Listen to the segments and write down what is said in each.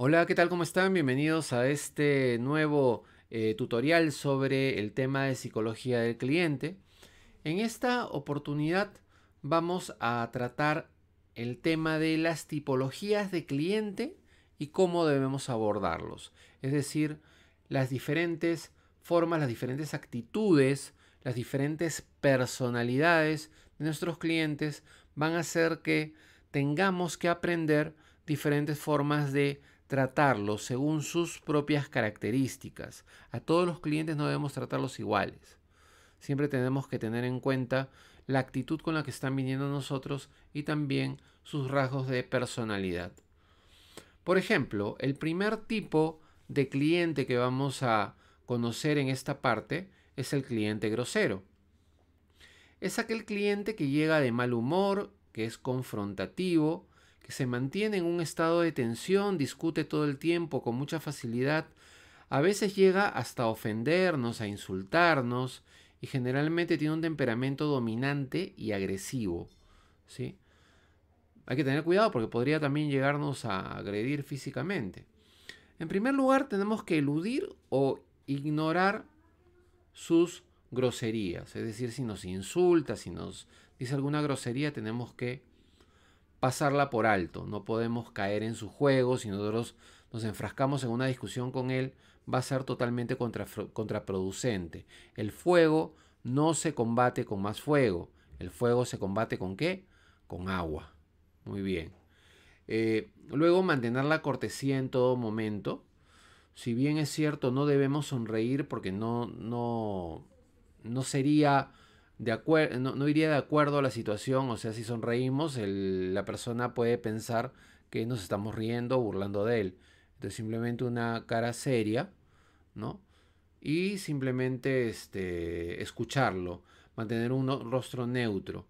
Hola, ¿qué tal? ¿Cómo están? Bienvenidos a este nuevo eh, tutorial sobre el tema de psicología del cliente. En esta oportunidad vamos a tratar el tema de las tipologías de cliente y cómo debemos abordarlos. Es decir, las diferentes formas, las diferentes actitudes, las diferentes personalidades de nuestros clientes van a hacer que tengamos que aprender diferentes formas de tratarlos según sus propias características. A todos los clientes no debemos tratarlos iguales. Siempre tenemos que tener en cuenta la actitud con la que están viniendo nosotros y también sus rasgos de personalidad. Por ejemplo, el primer tipo de cliente que vamos a conocer en esta parte es el cliente grosero. Es aquel cliente que llega de mal humor, que es confrontativo, se mantiene en un estado de tensión, discute todo el tiempo con mucha facilidad, a veces llega hasta ofendernos, a insultarnos y generalmente tiene un temperamento dominante y agresivo. Hay que tener cuidado porque podría también llegarnos a agredir físicamente. En primer lugar, tenemos que eludir o ignorar sus groserías. Es decir, si nos insulta, si nos dice alguna grosería, tenemos que pasarla por alto, no podemos caer en su juego, si nosotros nos enfrascamos en una discusión con él, va a ser totalmente contraproducente. El fuego no se combate con más fuego, el fuego se combate con qué? Con agua. Muy bien. Eh, luego mantener la cortesía en todo momento. Si bien es cierto, no debemos sonreír porque no, no, no sería no, iría de acuerdo a la situación, o sea, si sonreímos, la persona puede pensar que nos estamos riendo o burlando de él. Entonces simplemente una cara seria, ¿no? Y simplemente este, escucharlo, mantener un rostro neutro.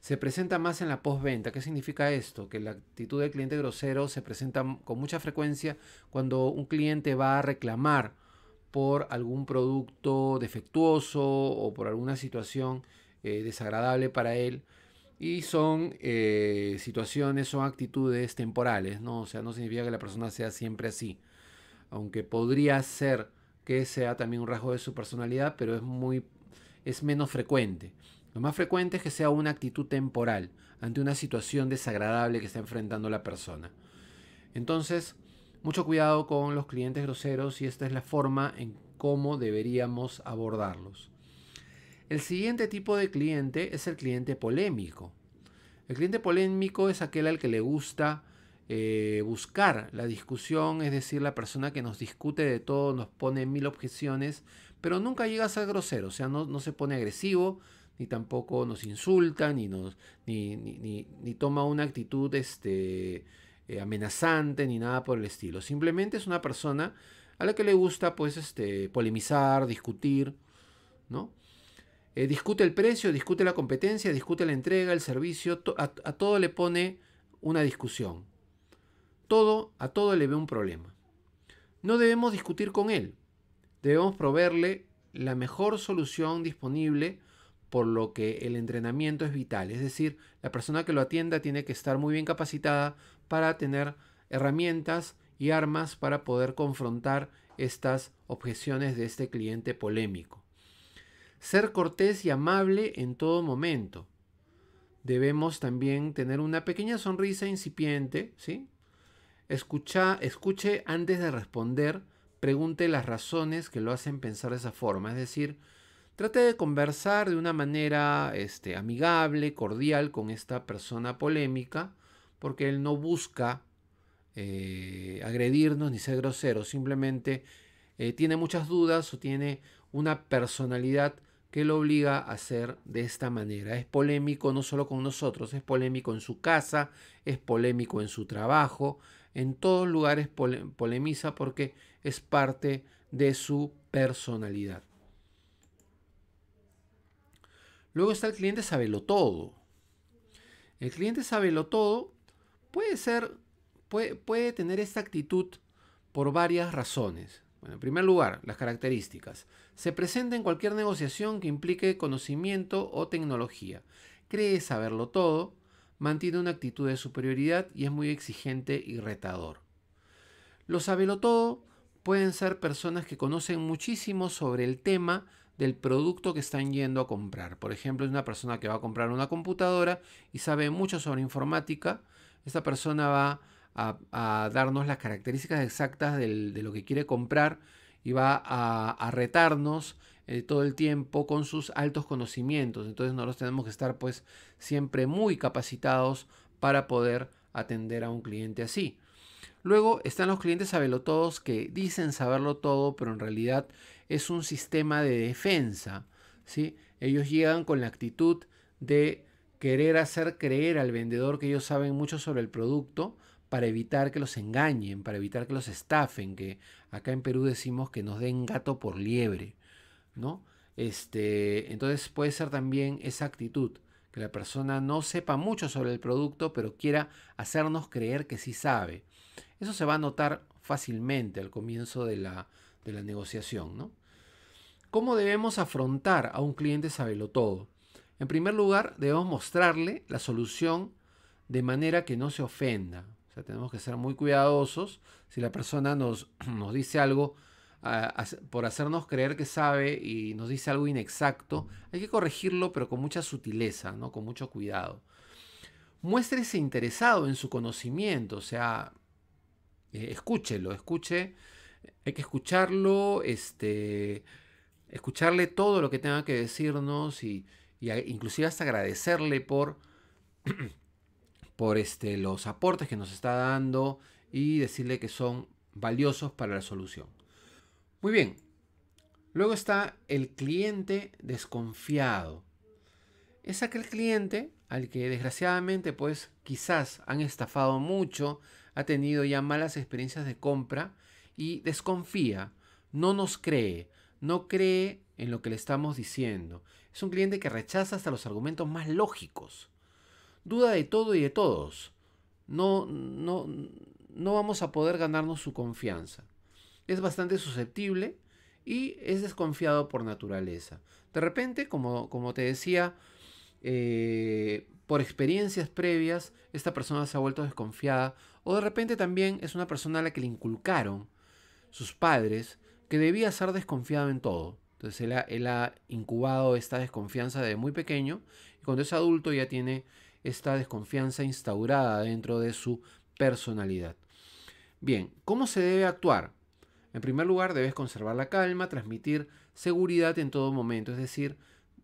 Se presenta más en la postventa. ¿Qué significa esto? Que la actitud del cliente grosero se presenta con mucha frecuencia cuando un cliente va a reclamar por algún producto defectuoso o por alguna situación eh, desagradable para él. Y son eh, situaciones, son actitudes temporales, ¿no? O sea, no significa que la persona sea siempre así. Aunque podría ser que sea también un rasgo de su personalidad, pero es muy es menos frecuente. Lo más frecuente es que sea una actitud temporal ante una situación desagradable que está enfrentando la persona. Entonces, mucho cuidado con los clientes groseros y esta es la forma en cómo deberíamos abordarlos. El siguiente tipo de cliente es el cliente polémico. El cliente polémico es aquel al que le gusta eh, buscar la discusión, es decir, la persona que nos discute de todo, nos pone mil objeciones, pero nunca llega a ser grosero, o sea, no, se pone agresivo, ni tampoco nos insulta, ni, ni, toma una actitud este, eh, amenazante ni nada por el estilo. Simplemente es una persona a la que le gusta pues este, polemizar, discutir, ¿no? Eh, discute el precio, discute la competencia, discute la entrega, el servicio, a, todo le pone una discusión. Todo, a todo le ve un problema. No debemos discutir con él. Debemos proveerle la mejor solución disponible, por lo que el entrenamiento es vital. Es decir, la persona que lo atienda tiene que estar muy bien capacitada para tener herramientas y armas para poder confrontar estas objeciones de este cliente polémico. Ser cortés y amable en todo momento. Debemos también tener una pequeña sonrisa incipiente, ¿sí? Escucha, escuche antes de responder, pregunte las razones que lo hacen pensar de esa forma, es decir, trate de conversar de una manera este, amigable, cordial con esta persona polémica, porque él no busca eh, agredirnos ni ser grosero, simplemente eh, tiene muchas dudas o tiene una personalidad que lo obliga a hacer de esta manera. Es polémico no solo con nosotros, es polémico en su casa, es polémico en su trabajo, en todos lugares polemiza porque es parte de su personalidad. Luego está el cliente sabelo todo. El cliente sabelo todo puede ser, puede, tener esta actitud por varias razones. en primer lugar, las características. Se presenta en cualquier negociación que implique conocimiento o tecnología. Cree saberlo todo, mantiene una actitud de superioridad y es muy exigente y retador. Los todo pueden ser personas que conocen muchísimo sobre el tema del producto que están yendo a comprar. Por ejemplo, es una persona que va a comprar una computadora y sabe mucho sobre informática esta persona va a, darnos las características exactas de lo que quiere comprar y va a, retarnos eh, todo el tiempo con sus altos conocimientos. Entonces nosotros tenemos que estar pues siempre muy capacitados para poder atender a un cliente así. Luego están los clientes sabelotodos que dicen saberlo todo, pero en realidad es un sistema de defensa. ¿sí? Ellos llegan con la actitud de querer hacer creer al vendedor que ellos saben mucho sobre el producto para evitar que los engañen, para evitar que los estafen, que acá en Perú decimos que nos den gato por liebre, ¿no? Este, entonces puede ser también esa actitud, que la persona no sepa mucho sobre el producto, pero quiera hacernos creer que sí sabe. Eso se va a notar fácilmente al comienzo de la, de la negociación, ¿no? ¿Cómo debemos afrontar a un cliente todo? En primer lugar, debemos mostrarle la solución de manera que no se ofenda. O sea, tenemos que ser muy cuidadosos. Si la persona nos, nos dice algo ah, por hacernos creer que sabe y nos dice algo inexacto, hay que corregirlo, pero con mucha sutileza, ¿no? con mucho cuidado. Muéstrese interesado en su conocimiento, o sea, eh, escúchelo, escuche, hay que escucharlo, este, escucharle todo lo que tenga que decirnos y y inclusive hasta agradecerle por, por este, los aportes que nos está dando y decirle que son valiosos para la solución. Muy bien, luego está el cliente desconfiado. Es aquel cliente al que desgraciadamente pues quizás han estafado mucho, ha tenido ya malas experiencias de compra y desconfía, no nos cree, no cree en lo que le estamos diciendo. Es un cliente que rechaza hasta los argumentos más lógicos. Duda de todo y de todos. No, no, vamos a poder ganarnos su confianza. Es bastante susceptible y es desconfiado por naturaleza. De repente, como, como te decía, eh, por experiencias previas, esta persona se ha vuelto desconfiada o de repente también es una persona a la que le inculcaron sus padres que debía ser desconfiado en todo. Entonces él ha, incubado esta desconfianza desde muy pequeño y cuando es adulto ya tiene esta desconfianza instaurada dentro de su personalidad. Bien, ¿cómo se debe actuar? En primer lugar, debes conservar la calma, transmitir seguridad en todo momento, es decir,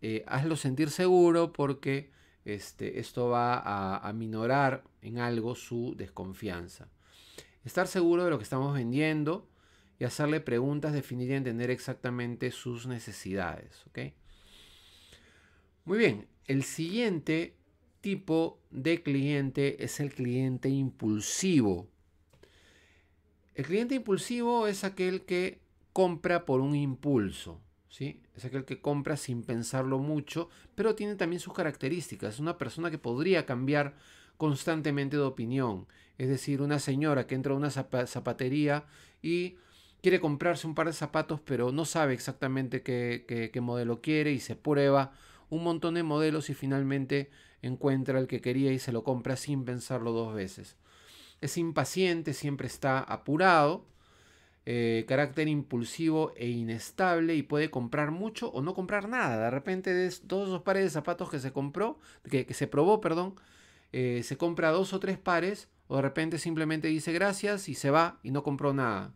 eh, hazlo sentir seguro porque este, esto va a, a minorar en algo su desconfianza. Estar seguro de lo que estamos vendiendo, hacerle preguntas, definir y entender exactamente sus necesidades. Muy bien, el siguiente tipo de cliente es el cliente impulsivo. El cliente impulsivo es aquel que compra por un impulso, ¿sí? Es aquel que compra sin pensarlo mucho, pero tiene también sus características. Es una persona que podría cambiar constantemente de opinión. Es decir, una señora que entra a una zapatería y quiere comprarse un par de zapatos, pero no sabe exactamente qué, modelo quiere y se prueba un montón de modelos y finalmente encuentra el que quería y se lo compra sin pensarlo dos veces. Es impaciente, siempre está apurado, eh, carácter impulsivo e inestable y puede comprar mucho o no comprar nada. De repente de todos esos pares de zapatos que se compró, que, se probó, perdón, eh, se compra dos o tres pares o de repente simplemente dice gracias y se va y no compró nada.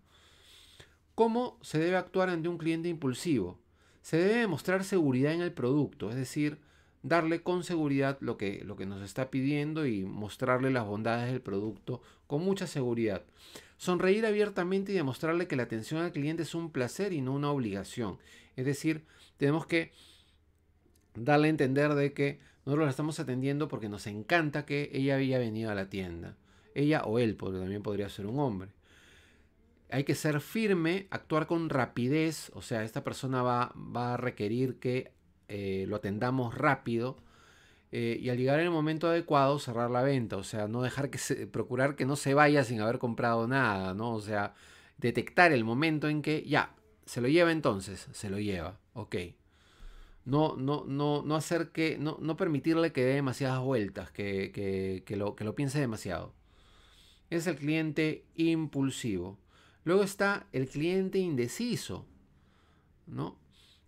¿Cómo se debe actuar ante un cliente impulsivo? Se debe demostrar seguridad en el producto, es decir, darle con seguridad lo que, lo que nos está pidiendo y mostrarle las bondades del producto con mucha seguridad. Sonreír abiertamente y demostrarle que la atención al cliente es un placer y no una obligación. Es decir, tenemos que darle a entender de que nosotros la estamos atendiendo porque nos encanta que ella haya venido a la tienda. Ella o él, porque también podría ser un hombre. Hay que ser firme, actuar con rapidez, o sea, esta persona va, va a requerir que eh, lo atendamos rápido. Eh, y al llegar en el momento adecuado cerrar la venta, o sea, no dejar que procurar que no se vaya sin haber comprado nada, ¿no? O sea, detectar el momento en que ya, se lo lleva entonces, se lo lleva, ok. No, no, no, no hacer que, no, permitirle que dé demasiadas vueltas, que, lo, que lo piense demasiado. Es el cliente impulsivo. Luego está el cliente indeciso, ¿no?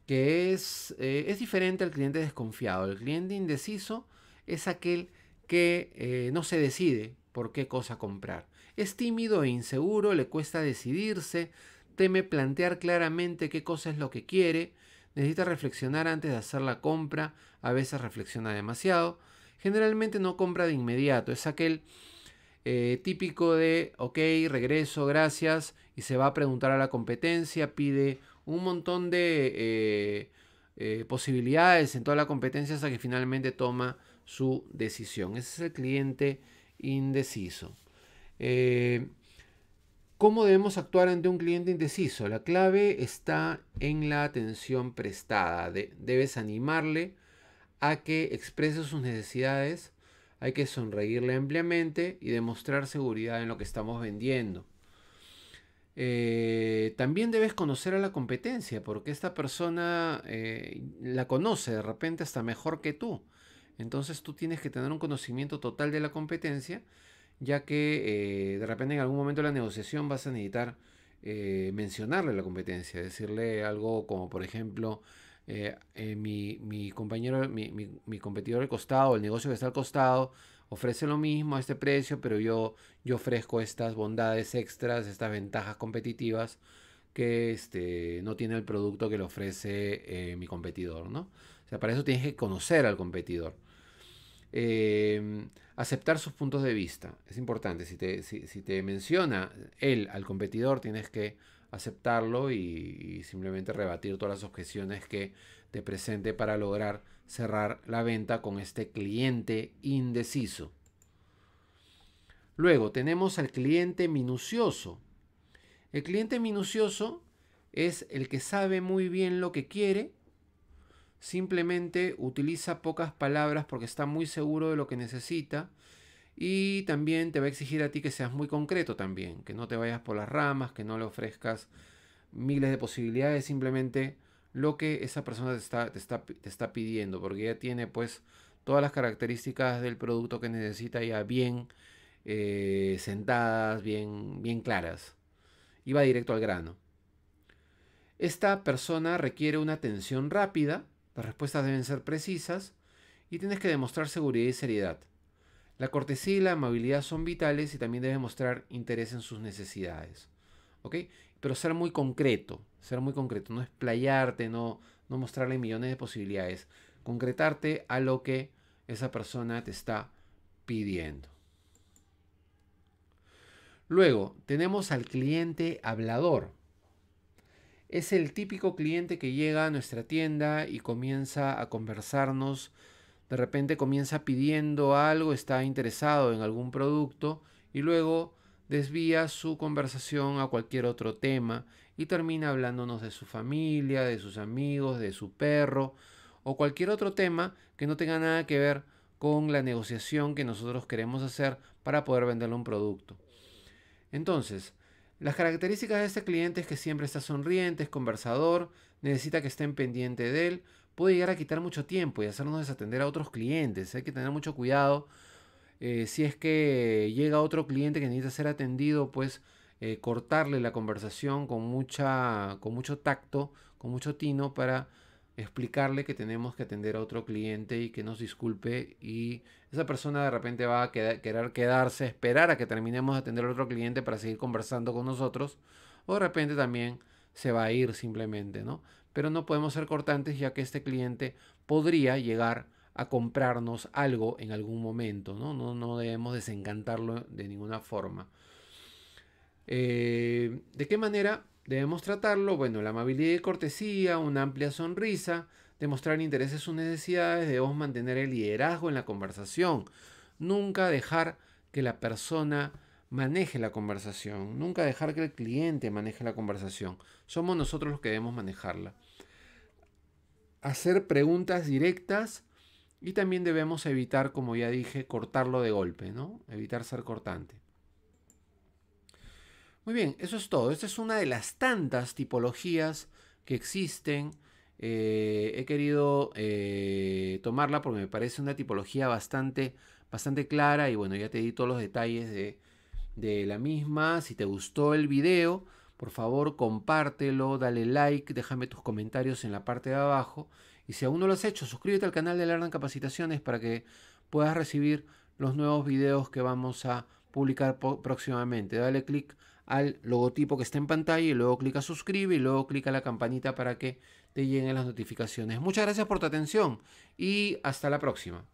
Que es, eh, es diferente al cliente desconfiado. El cliente indeciso es aquel que eh, no se decide por qué cosa comprar. Es tímido e inseguro, le cuesta decidirse, teme plantear claramente qué cosa es lo que quiere, necesita reflexionar antes de hacer la compra, a veces reflexiona demasiado, generalmente no compra de inmediato, es aquel eh, típico de, ok, regreso, gracias, y se va a preguntar a la competencia, pide un montón de eh, eh, posibilidades en toda la competencia hasta que finalmente toma su decisión. Ese es el cliente indeciso. ¿Cómo debemos actuar ante un cliente indeciso? La clave está en la atención prestada. debes animarle a que exprese sus necesidades hay que sonreírle ampliamente y demostrar seguridad en lo que estamos vendiendo. Eh, también debes conocer a la competencia, porque esta persona eh, la conoce de repente hasta mejor que tú. Entonces tú tienes que tener un conocimiento total de la competencia, ya que eh, de repente en algún momento de la negociación vas a necesitar mencionarle la competencia, decirle algo como por ejemplo, eh, eh, mi, compañero, mi, competidor al costado, el negocio que está al costado, ofrece lo mismo a este precio, pero yo, yo ofrezco estas bondades extras, estas ventajas competitivas que este, no tiene el producto que le ofrece eh, mi competidor, ¿no? O sea, para eso tienes que conocer al competidor. Em, aceptar sus puntos de vista. Es importante. Si si, si te menciona él al competidor, tienes que aceptarlo y, simplemente rebatir todas las objeciones que te presente para lograr cerrar la venta con este cliente indeciso. Luego tenemos al cliente minucioso. El cliente minucioso es el que sabe muy bien lo que quiere, simplemente utiliza pocas palabras porque está muy seguro de lo que necesita y también te va a exigir a ti que seas muy concreto también, que no te vayas por las ramas, que no le ofrezcas miles de posibilidades, simplemente lo que esa persona te está, pidiendo, porque ya tiene pues todas las características del producto que necesita ya bien eh, sentadas, bien, bien claras. Y va directo al grano. Esta persona requiere una atención rápida, las respuestas deben ser precisas y tienes que demostrar seguridad y seriedad. La cortesía y la amabilidad son vitales y también debe mostrar interés en sus necesidades. ¿Ok? Pero ser muy concreto, ser muy concreto, no explayarte, no, no mostrarle millones de posibilidades. Concretarte a lo que esa persona te está pidiendo. Luego, tenemos al cliente hablador. Es el típico cliente que llega a nuestra tienda y comienza a conversarnos de repente comienza pidiendo algo, está interesado en algún producto y luego desvía su conversación a cualquier otro tema y termina hablándonos de su familia, de sus amigos, de su perro o cualquier otro tema que no tenga nada que ver con la negociación que nosotros queremos hacer para poder venderle un producto. Entonces, las características de este cliente es que siempre está sonriente, es conversador, necesita que estén pendiente de él, puede llegar a quitar mucho tiempo y hacernos desatender a otros clientes. Hay que tener mucho cuidado. Eh, si es que llega otro cliente que necesita ser atendido, pues eh, cortarle la conversación con, mucha, con mucho tacto, con mucho tino para explicarle que tenemos que atender a otro cliente y que nos disculpe y esa persona de repente va a querer quedarse, esperar a que terminemos de atender a otro cliente para seguir conversando con nosotros o de repente también se va a ir simplemente, ¿no? Pero no podemos ser cortantes ya que este cliente podría llegar a comprarnos algo en algún momento, ¿no? No, no debemos desencantarlo de ninguna forma. Eh, ¿De qué manera Debemos tratarlo, bueno, la amabilidad y cortesía, una amplia sonrisa, demostrar interés en sus necesidades, debemos mantener el liderazgo en la conversación, nunca dejar que la persona maneje la conversación, nunca dejar que el cliente maneje la conversación. Somos nosotros los que debemos manejarla. Hacer preguntas directas y también debemos evitar, como ya dije, cortarlo de golpe, ¿no? Evitar ser cortante. Muy bien, eso es todo. Esta es una de las tantas tipologías que existen. Eh, he querido eh, tomarla porque me parece una tipología bastante, bastante clara y bueno, ya te di todos los detalles de, la misma. Si te gustó el video, por favor compártelo, dale like, déjame tus comentarios en la parte de abajo. Y si aún no lo has hecho, suscríbete al canal de Learn Capacitaciones para que puedas recibir los nuevos videos que vamos a publicar próximamente. Dale click al logotipo que está en pantalla y luego clica suscribir. y luego clica la campanita para que te lleguen las notificaciones. Muchas gracias por tu atención y hasta la próxima.